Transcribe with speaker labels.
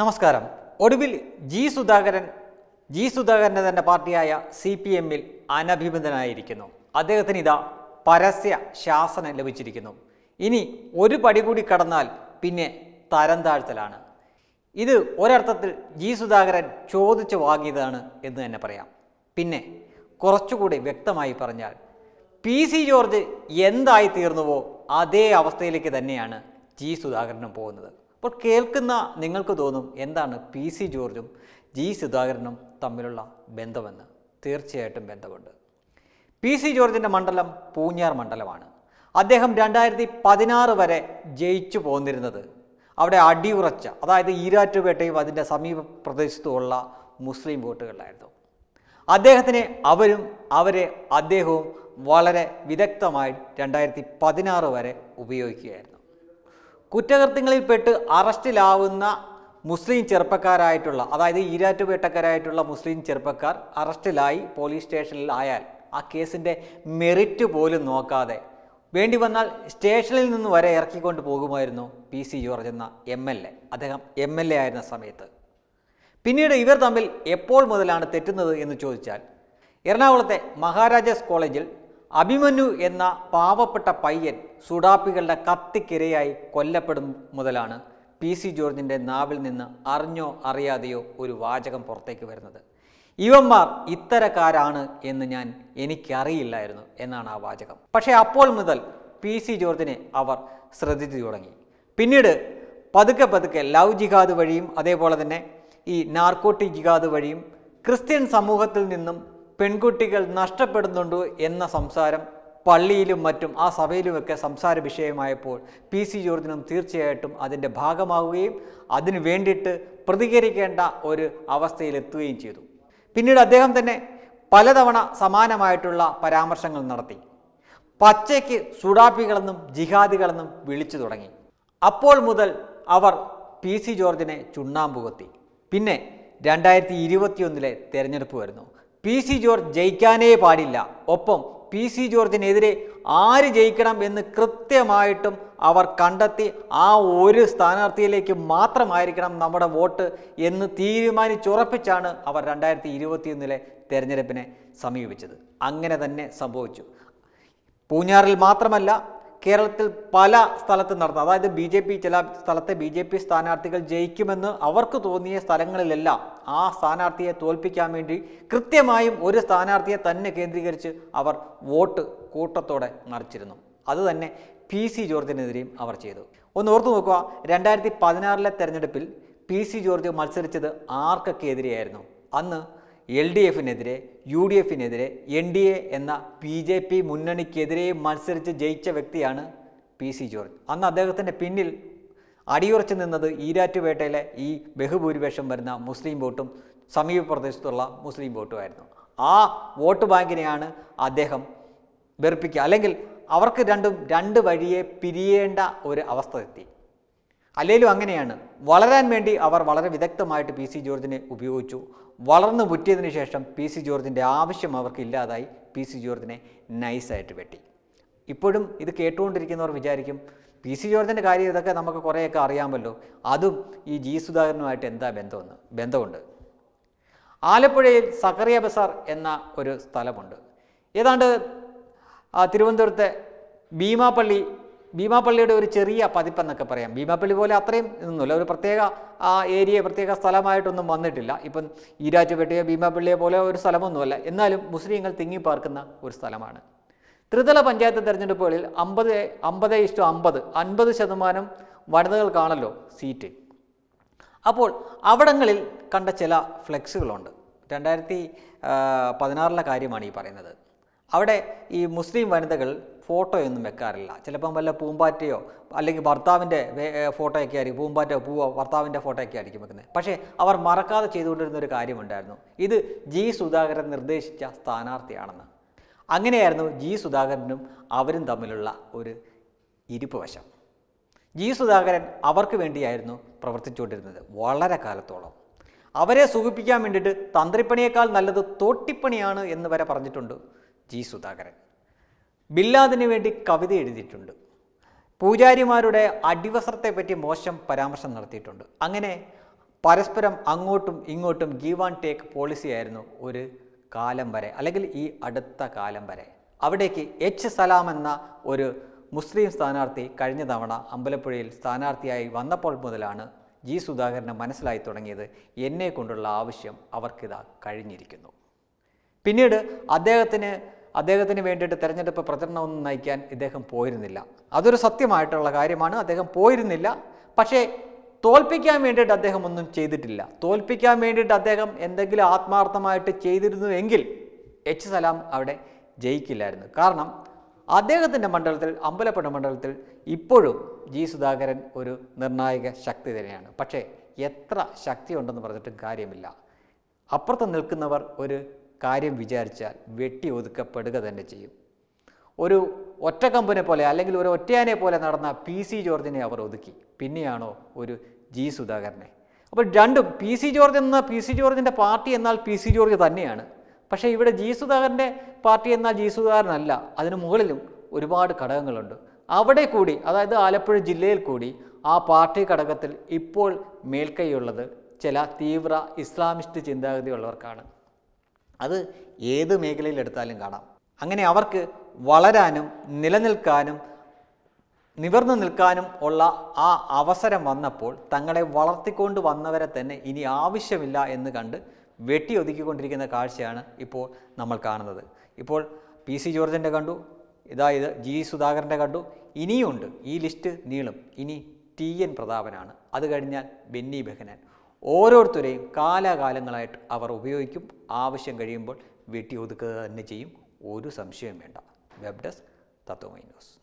Speaker 1: നമസ്കാരം ഒടുവിൽ G Sudhakaran G സുധാകരൻ്റെ തന്നെ പാർട്ടിയായ സി പി എമ്മിൽ അനഭിമതനായിരിക്കുന്നു അദ്ദേഹത്തിന് ഇതാ പരസ്യ ശാസനം ലഭിച്ചിരിക്കുന്നു ഇനി ഒരു പടി കൂടി കടന്നാൽ പിന്നെ തരം താഴ്ത്തലാണ് ഇത് ഒരർത്ഥത്തിൽ ജി സുധാകരൻ ചോദിച്ചു വാങ്ങിയതാണ് എന്ന് തന്നെ പറയാം പിന്നെ കുറച്ചുകൂടി വ്യക്തമായി പറഞ്ഞാൽ പി സി ജോർജ് എന്തായി തീർന്നുവോ അതേ അവസ്ഥയിലേക്ക് തന്നെയാണ് ജി സുധാകരനും പോകുന്നത് അപ്പോൾ കേൾക്കുന്ന നിങ്ങൾക്ക് തോന്നും എന്താണ് പി സി ജോർജും ജി സുധാകരനും തമ്മിലുള്ള ബന്ധമെന്ന് തീർച്ചയായിട്ടും ബന്ധമുണ്ട് പി സി ജോർജിൻ്റെ മണ്ഡലം പൂഞ്ഞാർ മണ്ഡലമാണ് അദ്ദേഹം രണ്ടായിരത്തി പതിനാറ് വരെ ജയിച്ചു പോന്നിരുന്നത് അവിടെ അടിയുറച്ച അതായത് ഈരാറ്റുപേട്ടയും അതിൻ്റെ സമീപ പ്രദേശത്തുമുള്ള മുസ്ലിം വോട്ടുകളിലായിരുന്നു അദ്ദേഹത്തിനെ അവരും അവരെ അദ്ദേഹവും വളരെ വിദഗ്ധമായി രണ്ടായിരത്തി പതിനാറ് വരെ ഉപയോഗിക്കുകയായിരുന്നു കുറ്റകൃത്യങ്ങളിൽപ്പെട്ട് അറസ്റ്റിലാവുന്ന മുസ്ലിം ചെറുപ്പക്കാരായിട്ടുള്ള അതായത് ഈരാറ്റുപേട്ടക്കാരായിട്ടുള്ള മുസ്ലിം ചെറുപ്പക്കാർ അറസ്റ്റിലായി പോലീസ് സ്റ്റേഷനിൽ ആയാൽ ആ കേസിൻ്റെ മെറിറ്റ് പോലും നോക്കാതെ വേണ്ടി വന്നാൽ സ്റ്റേഷനിൽ നിന്ന് വരെ ഇറക്കിക്കൊണ്ട് പോകുമായിരുന്നു പി സി ജോർജ് എന്ന എം എൽ എ അദ്ദേഹം എം എൽ എ ആയിരുന്ന സമയത്ത് പിന്നീട് ഇവർ തമ്മിൽ എപ്പോൾ മുതലാണ് തെറ്റുന്നത് എന്ന് ചോദിച്ചാൽ എറണാകുളത്തെ മഹാരാജാസ് കോളേജിൽ അഭിമന്യു എന്ന പാവപ്പെട്ട പയ്യൻ സുഡാപ്പികളുടെ കത്തിക്കിരയായി കൊല്ലപ്പെടും മുതലാണ് പി സി ജോർജിൻ്റെ നാവിൽ നിന്ന് അറിഞ്ഞോ അറിയാതെയോ ഒരു വാചകം പുറത്തേക്ക് വരുന്നത് ഇവന്മാർ ഇത്തരക്കാരാണ് എന്ന് ഞാൻ എനിക്കറിയില്ലായിരുന്നു എന്നാണ് ആ വാചകം പക്ഷേ അപ്പോൾ മുതൽ പി സി ജോർജിനെ അവർ ശ്രദ്ധിച്ചു തുടങ്ങി പിന്നീട് പതുക്കെ പതുക്കെ ലവ് ജിഹാദ് വഴിയും അതേപോലെ തന്നെ ഈ നാർക്കോട്ടിക് ജിഹാദ് വഴിയും ക്രിസ്ത്യൻ സമൂഹത്തിൽ നിന്നും പെൺകുട്ടികൾ നഷ്ടപ്പെടുന്നുണ്ട് എന്ന സംസാരം പള്ളിയിലും മറ്റും ആ സഭയിലുമൊക്കെ സംസാര വിഷയമായപ്പോൾ പി സി ജോർജിനും തീർച്ചയായിട്ടും അതിൻ്റെ ഭാഗമാവുകയും അതിനു വേണ്ടിയിട്ട് പ്രതികരിക്കേണ്ട ഒരു അവസ്ഥയിലെത്തുകയും ചെയ്തു പിന്നീട് അദ്ദേഹം തന്നെ പലതവണ സമാനമായിട്ടുള്ള പരാമർശങ്ങൾ നടത്തി പച്ചയ്ക്ക് സുഡാപ്പികളെന്നും ജിഹാദികളെന്നും വിളിച്ചു തുടങ്ങി അപ്പോൾ മുതൽ അവർ പി സി ജോർജിനെ ചുണ്ണാമ്പുകൊത്തി പിന്നെ രണ്ടായിരത്തി ഇരുപത്തിയൊന്നിലെ തെരഞ്ഞെടുപ്പ് വരുന്നു പി സി ജോർജ് ജയിക്കാനേ പാടില്ല ഒപ്പം പി സി ജോർജിനെതിരെ ആര് ജയിക്കണം എന്ന് കൃത്യമായിട്ടും അവർ കണ്ടെത്തി ആ ഒരു സ്ഥാനാർത്ഥിയിലേക്ക് മാത്രമായിരിക്കണം നമ്മുടെ വോട്ട് എന്ന് തീരുമാനിച്ചുറപ്പിച്ചാണ് അവർ രണ്ടായിരത്തി ഒന്നിലെ തെരഞ്ഞെടുപ്പിനെ സമീപിച്ചത് അങ്ങനെ തന്നെ സംഭവിച്ചു പൂഞ്ഞാറിൽ മാത്രമല്ല കേരളത്തിൽ പല സ്ഥലത്തും നടന്നു അതായത് ബി ജെ പി ചില സ്ഥലത്തെ ബി ജെ പി സ്ഥാനാർത്ഥികൾ ജയിക്കുമെന്ന് അവർക്ക് തോന്നിയ സ്ഥലങ്ങളിലെല്ലാം ആ സ്ഥാനാർത്ഥിയെ തോൽപ്പിക്കാൻ വേണ്ടി കൃത്യമായും ഒരു സ്ഥാനാർത്ഥിയെ തന്നെ കേന്ദ്രീകരിച്ച് അവർ വോട്ട് കൂട്ടത്തോടെ മറിച്ചിരുന്നു അതുതന്നെ പി സി ജോർജിനെതിരെയും അവർ ചെയ്തു ഒന്ന് ഓർത്തു നോക്കുക രണ്ടായിരത്തി പതിനാറിലെ തെരഞ്ഞെടുപ്പിൽ പി സി ജോർജ് മത്സരിച്ചത് ആർക്കൊക്കെ എതിരെയായിരുന്നു അന്ന് എൽ ഡി എഫിനെതിരെ യു ഡി എഫിനെതിരെ എൻ ഡി എ എന്ന ബി ജെ പി മുന്നണിക്കെതിരെ മത്സരിച്ച് ജയിച്ച വ്യക്തിയാണ് പി സി ജോർജ് അന്ന് അദ്ദേഹത്തിൻ്റെ പിന്നിൽ അടിയുറച്ച് നിന്നത് ഈരാറ്റുപേട്ടയിലെ ഈ ബഹുഭൂരിപക്ഷം വരുന്ന മുസ്ലിം വോട്ടും സമീപ പ്രദേശത്തുള്ള മുസ്ലിം വോട്ടുമായിരുന്നു ആ വോട്ട് ബാങ്കിനെയാണ് അദ്ദേഹം വെറുപ്പിക്കുക അല്ലെങ്കിൽ അവർക്ക് രണ്ടും രണ്ട് വഴിയെ പിരിയേണ്ട ഒരു അവസ്ഥ എത്തി അല്ലെങ്കിലും അങ്ങനെയാണ് വളരാൻ വേണ്ടി അവർ വളരെ വിദഗ്ധമായിട്ട് പി സി ജോർജിനെ ഉപയോഗിച്ചു വളർന്നു പുറ്റിയതിന് ശേഷം പി സി ജോർജിൻ്റെ ആവശ്യം അവർക്ക് ഇല്ലാതായി പി സി ജോർജിനെ നൈസായിട്ട് വെട്ടി ഇപ്പോഴും ഇത് കേട്ടുകൊണ്ടിരിക്കുന്നവർ വിചാരിക്കും പി സി ജോർജിൻ്റെ കാര്യം ഇതൊക്കെ നമുക്ക് കുറേയൊക്കെ അറിയാമല്ലോ അതും ഈ ജി സുധാകരനുമായിട്ട് എന്താ ബന്ധമെന്ന് ബന്ധമുണ്ട് ആലപ്പുഴയിൽ സക്കറിയ ബസാർ എന്ന ഒരു സ്ഥലമുണ്ട് ഏതാണ്ട് തിരുവനന്തപുരത്തെ ഭീമാപ്പള്ളി ഭീമാപ്പള്ളിയുടെ ഒരു ചെറിയ പതിപ്പെന്നൊക്കെ പറയാം ഭീമാപ്പള്ളി പോലെ അത്രയും ഇതൊന്നുമില്ല ഒരു പ്രത്യേക ഏരിയ പ്രത്യേക സ്ഥലമായിട്ടൊന്നും വന്നിട്ടില്ല ഇപ്പം ഈരാറ്റുപേട്ടയോ ഭീമാപ്പള്ളിയോ പോലെ ഒരു സ്ഥലമൊന്നുമല്ല എന്നാലും മുസ്ലിങ്ങൾ തിങ്ങിപ്പാർക്കുന്ന ഒരു സ്ഥലമാണ് ത്രിതല പഞ്ചായത്ത് തെരഞ്ഞെടുപ്പുകളിൽ അമ്പത് അമ്പത് ഇഷ്ടു അമ്പത് അൻപത് ശതമാനം വനിതകൾക്കാണല്ലോ സീറ്റ് അപ്പോൾ അവിടങ്ങളിൽ കണ്ട ചില ഫ്ലെക്സുകളുണ്ട് രണ്ടായിരത്തി പതിനാറിലെ കാര്യമാണ് ഈ പറയുന്നത് അവിടെ ഈ മുസ്ലിം വനിതകൾ ഫോട്ടോയൊന്നും വെക്കാറില്ല ചിലപ്പം വല്ല പൂമ്പാറ്റയോ അല്ലെങ്കിൽ ഭർത്താവിൻ്റെ ഫോട്ടോയൊക്കെ ആയിരിക്കും പൂമ്പാറ്റയോ പൂവോ ഭർത്താവിൻ്റെ ഫോട്ടോയൊക്കെ ആയിരിക്കും വെക്കുന്നത് പക്ഷേ അവർ മറക്കാതെ ചെയ്തുകൊണ്ടിരുന്ന ഒരു കാര്യമുണ്ടായിരുന്നു ഇത് ജി സുധാകരൻ നിർദ്ദേശിച്ച സ്ഥാനാർത്ഥിയാണെന്ന് അങ്ങനെയായിരുന്നു ജി സുധാകരനും അവരും തമ്മിലുള്ള ഒരു ഇരിപ്പ് വശം ജി സുധാകരൻ അവർക്ക് വേണ്ടിയായിരുന്നു പ്രവർത്തിച്ചുകൊണ്ടിരുന്നത് വളരെ കാലത്തോളം അവരെ സുഖിപ്പിക്കാൻ വേണ്ടിയിട്ട് തന്ത്രിപ്പണിയേക്കാൾ നല്ലത് തോട്ടിപ്പണിയാണ് എന്ന് വരെ പറഞ്ഞിട്ടുണ്ട് ജി സുധാകരൻ ബില്ലാദിന് വേണ്ടി കവിത എഴുതിയിട്ടുണ്ട് പൂജാരിമാരുടെ അടിവസ്ത്രത്തെപ്പറ്റി മോശം പരാമർശം നടത്തിയിട്ടുണ്ട് അങ്ങനെ പരസ്പരം അങ്ങോട്ടും ഇങ്ങോട്ടും ഗീവ് ആൻഡ് ടേക്ക് പോളിസിയായിരുന്നു ഒരു കാലം വരെ അല്ലെങ്കിൽ ഈ അടുത്ത കാലം വരെ അവിടേക്ക് എച്ച് സലാം എന്ന ഒരു മുസ്ലിം സ്ഥാനാർത്ഥി കഴിഞ്ഞ തവണ അമ്പലപ്പുഴയിൽ സ്ഥാനാർത്ഥിയായി വന്നപ്പോൾ മുതലാണ് ജി സുധാകരന് മനസ്സിലായി തുടങ്ങിയത് എന്നെ കൊണ്ടുള്ള ആവശ്യം അവർക്കിതാ കഴിഞ്ഞിരിക്കുന്നു പിന്നീട് അദ്ദേഹത്തിന് അദ്ദേഹത്തിന് വേണ്ടിയിട്ട് തെരഞ്ഞെടുപ്പ് പ്രചരണമൊന്നും നയിക്കാൻ ഇദ്ദേഹം പോയിരുന്നില്ല അതൊരു സത്യമായിട്ടുള്ള കാര്യമാണ് അദ്ദേഹം പോയിരുന്നില്ല പക്ഷേ തോൽപ്പിക്കാൻ വേണ്ടിയിട്ട് അദ്ദേഹം ഒന്നും ചെയ്തിട്ടില്ല തോൽപ്പിക്കാൻ വേണ്ടിയിട്ട് അദ്ദേഹം എന്തെങ്കിലും ആത്മാർത്ഥമായിട്ട് ചെയ്തിരുന്നു എങ്കിൽ എച്ച് സലാം അവിടെ ജയിക്കില്ലായിരുന്നു കാരണം അദ്ദേഹത്തിൻ്റെ മണ്ഡലത്തിൽ അമ്പലപ്പുഴ മണ്ഡലത്തിൽ ഇപ്പോഴും ജി സുധാകരൻ ഒരു നിർണായക ശക്തി തന്നെയാണ് പക്ഷേ എത്ര ശക്തിയുണ്ടെന്ന് പറഞ്ഞിട്ടും കാര്യമില്ല അപ്പുറത്ത് നിൽക്കുന്നവർ ഒരു കാര്യം വിചാരിച്ചാൽ വെട്ടി ഒതുക്കപ്പെടുക തന്നെ ചെയ്യും ഒരു ഒറ്റ കമ്പനെ പോലെ അല്ലെങ്കിൽ ഒരു ഒറ്റയാനെ പോലെ നടന്ന പി സി ജോർജിനെ അവർ ഒതുക്കി പിന്നെയാണോ ഒരു ജി സുധാകരനെ അപ്പോൾ രണ്ടും പി സി ജോർജ് എന്ന പി സി ജോർജിൻ്റെ പാർട്ടി എന്നാൽ പി സി ജോർജ് തന്നെയാണ് പക്ഷേ ഇവിടെ ജി സുധാകരൻ്റെ പാർട്ടി എന്നാൽ ജി സുധാകരനല്ല അതിന് മുകളിലും ഒരുപാട് ഘടകങ്ങളുണ്ട് അവിടെ കൂടി അതായത് ആലപ്പുഴ ജില്ലയിൽ കൂടി ആ പാർട്ടി ഘടകത്തിൽ ഇപ്പോൾ മേൽക്കൈയുള്ളത് ചില തീവ്ര ഇസ്ലാമിസ്റ്റ് ചിന്താഗതിയുള്ളവർക്കാണ് അത് ഏത് മേഖലയിലെടുത്താലും കാണാം അങ്ങനെ അവർക്ക് വളരാനും നിലനിൽക്കാനും നിവർന്നു നിൽക്കാനും ഉള്ള ആ അവസരം വന്നപ്പോൾ തങ്ങളെ വളർത്തിക്കൊണ്ട് വന്നവരെ തന്നെ ഇനി ആവശ്യമില്ല എന്ന് കണ്ട് വെട്ടിയൊതുക്കിക്കൊണ്ടിരിക്കുന്ന കാഴ്ചയാണ് ഇപ്പോൾ നമ്മൾ കാണുന്നത് ഇപ്പോൾ പി സി ജോർജിൻ്റെ കണ്ടു ഇതായത് ജി സുധാകരൻ്റെ കണ്ടു ഇനിയുണ്ട് ഈ ലിസ്റ്റ് നീളും ഇനി ടി എൻ പ്രതാപനാണ് അത് കഴിഞ്ഞാൽ ബെന്നി ബെഹനാൻ ഓരോരുത്തരെയും കാലാകാലങ്ങളായിട്ട് അവർ ഉപയോഗിക്കും ആവശ്യം കഴിയുമ്പോൾ വെട്ടി ഒതുക്കുക തന്നെ ചെയ്യും ഒരു സംശയം വേണ്ട വെബ് ഡെസ്ക് തത്വമൈ ന്യൂസ്